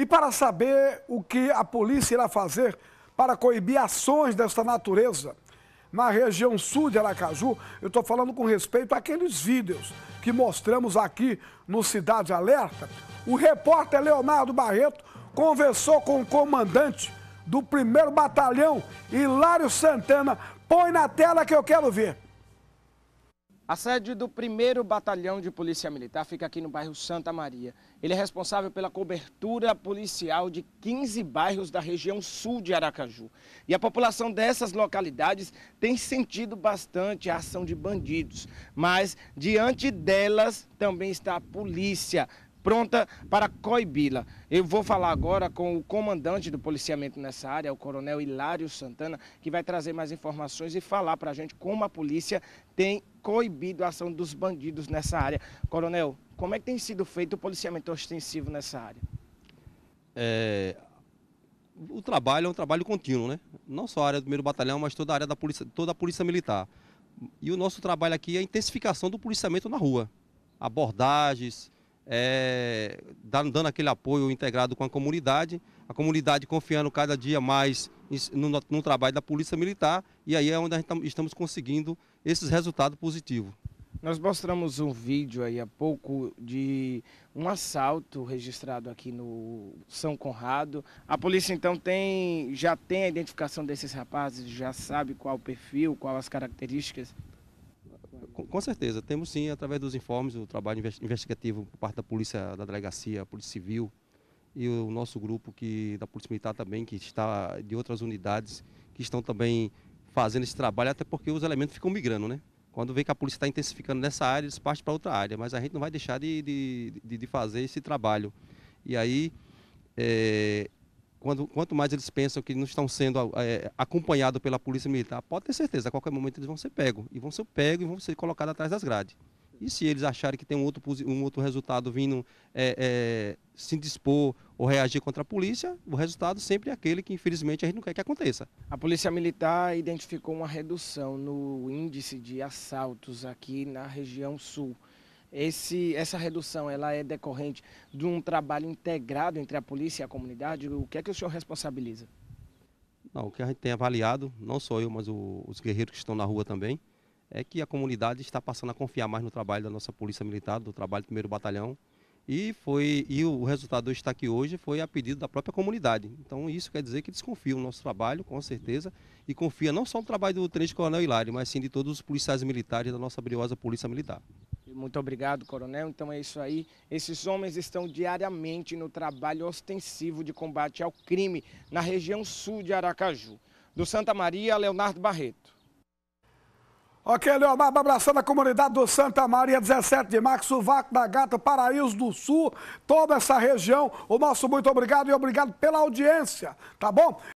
E para saber o que a polícia irá fazer para coibir ações desta natureza na região sul de Aracaju, eu estou falando com respeito àqueles vídeos que mostramos aqui no Cidade Alerta. O repórter Leonardo Barreto conversou com o comandante do 1 Batalhão, Hilário Santana. Põe na tela que eu quero ver. A sede do 1 Batalhão de Polícia Militar fica aqui no bairro Santa Maria. Ele é responsável pela cobertura policial de 15 bairros da região sul de Aracaju. E a população dessas localidades tem sentido bastante a ação de bandidos. Mas diante delas também está a polícia pronta para coibi-la. Eu vou falar agora com o comandante do policiamento nessa área, o coronel Hilário Santana, que vai trazer mais informações e falar para a gente como a polícia tem coibido a ação dos bandidos nessa área. Coronel, como é que tem sido feito o policiamento ostensivo nessa área? É, o trabalho é um trabalho contínuo, né? Não só a área do primeiro batalhão, mas toda a área da polícia, toda a polícia militar. E o nosso trabalho aqui é a intensificação do policiamento na rua. Abordagens, é, dando aquele apoio integrado com a comunidade, a comunidade confiando cada dia mais no, no trabalho da Polícia Militar, e aí é onde a gente estamos conseguindo esses resultados positivos. Nós mostramos um vídeo aí há pouco de um assalto registrado aqui no São Conrado. A polícia então tem já tem a identificação desses rapazes, já sabe qual o perfil, qual as características com certeza, temos sim, através dos informes, o trabalho investigativo por parte da polícia, da delegacia, polícia civil e o nosso grupo que, da Polícia Militar também, que está de outras unidades, que estão também fazendo esse trabalho, até porque os elementos ficam migrando, né? Quando vê que a polícia está intensificando nessa área, eles partem para outra área, mas a gente não vai deixar de, de, de fazer esse trabalho. E aí, é, quando, quanto mais eles pensam que não estão sendo ah, é, acompanhados pela polícia militar, pode ter certeza, a qualquer momento eles vão ser pegos. E vão ser pegos e vão ser colocados atrás das grades. E se eles acharem que tem um outro, um outro resultado vindo é, é, se dispor ou reagir contra a polícia, o resultado sempre é aquele que, infelizmente, a gente não quer que aconteça. A Polícia Militar identificou uma redução no índice de assaltos aqui na região sul. Esse, essa redução ela é decorrente de um trabalho integrado entre a polícia e a comunidade? O que é que o senhor responsabiliza? Não, o que a gente tem avaliado, não só eu, mas o, os guerreiros que estão na rua também, é que a comunidade está passando a confiar mais no trabalho da nossa Polícia Militar, do trabalho do primeiro batalhão. E, foi, e o resultado do destaque hoje foi a pedido da própria comunidade. Então isso quer dizer que desconfia o nosso trabalho, com certeza, e confia não só no trabalho do Tenente Coronel Hilário, mas sim de todos os policiais militares da nossa briosa Polícia Militar. Muito obrigado, coronel. Então é isso aí. Esses homens estão diariamente no trabalho ostensivo de combate ao crime na região sul de Aracaju. Do Santa Maria, Leonardo Barreto. Ok, Leomar, abraçando a comunidade do Santa Maria, 17 de março, Vaco da Gata, Paraíso do Sul, toda essa região. O nosso muito obrigado e obrigado pela audiência, tá bom?